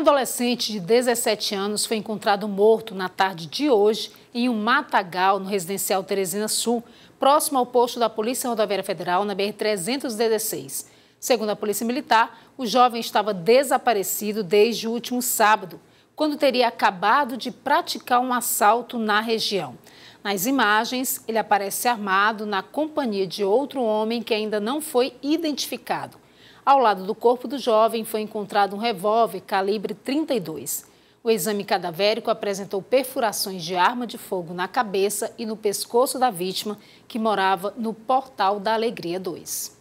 adolescente de 17 anos foi encontrado morto na tarde de hoje em um matagal no residencial Teresina Sul, próximo ao posto da Polícia Rodoviária Federal na BR-316. Segundo a Polícia Militar, o jovem estava desaparecido desde o último sábado, quando teria acabado de praticar um assalto na região. Nas imagens, ele aparece armado na companhia de outro homem que ainda não foi identificado. Ao lado do corpo do jovem foi encontrado um revólver calibre 32. O exame cadavérico apresentou perfurações de arma de fogo na cabeça e no pescoço da vítima, que morava no Portal da Alegria 2.